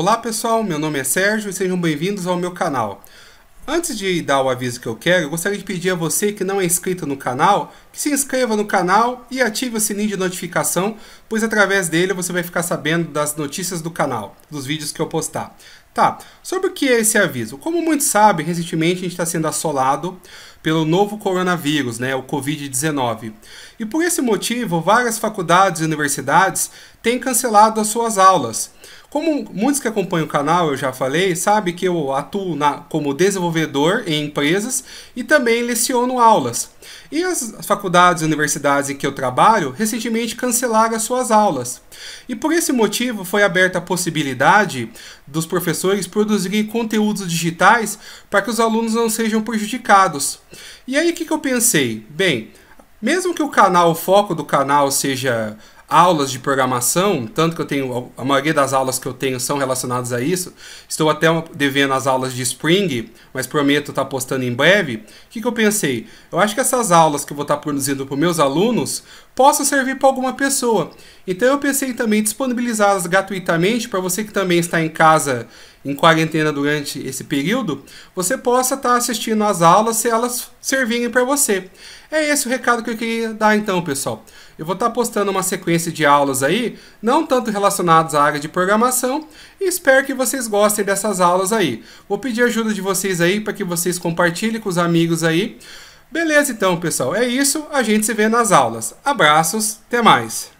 Olá pessoal, meu nome é Sérgio e sejam bem-vindos ao meu canal. Antes de dar o aviso que eu quero, eu gostaria de pedir a você que não é inscrito no canal, que se inscreva no canal e ative o sininho de notificação, pois através dele você vai ficar sabendo das notícias do canal, dos vídeos que eu postar. Tá, sobre o que é esse aviso? Como muitos sabem, recentemente a gente está sendo assolado pelo novo coronavírus, né, o Covid-19. E por esse motivo, várias faculdades e universidades têm cancelado as suas aulas. Como muitos que acompanham o canal, eu já falei, sabe que eu atuo na, como desenvolvedor em empresas e também leciono aulas. E as faculdades e universidades em que eu trabalho recentemente cancelaram as suas aulas. E por esse motivo foi aberta a possibilidade dos professores produzirem conteúdos digitais para que os alunos não sejam prejudicados. E aí o que, que eu pensei? Bem, mesmo que o canal, o foco do canal seja aulas de programação, tanto que eu tenho, a maioria das aulas que eu tenho são relacionadas a isso. Estou até devendo as aulas de Spring, mas prometo estar tá postando em breve. O que, que eu pensei? Eu acho que essas aulas que eu vou estar tá produzindo para meus alunos possam servir para alguma pessoa. Então eu pensei também disponibilizá-las gratuitamente para você que também está em casa em quarentena durante esse período, você possa estar tá assistindo às aulas se elas servirem para você. É esse o recado que eu queria dar então, pessoal. Eu vou estar tá postando uma sequência de aulas aí, não tanto relacionadas à área de programação, e espero que vocês gostem dessas aulas aí. Vou pedir ajuda de vocês aí para que vocês compartilhem com os amigos aí. Beleza então, pessoal. É isso. A gente se vê nas aulas. Abraços. Até mais.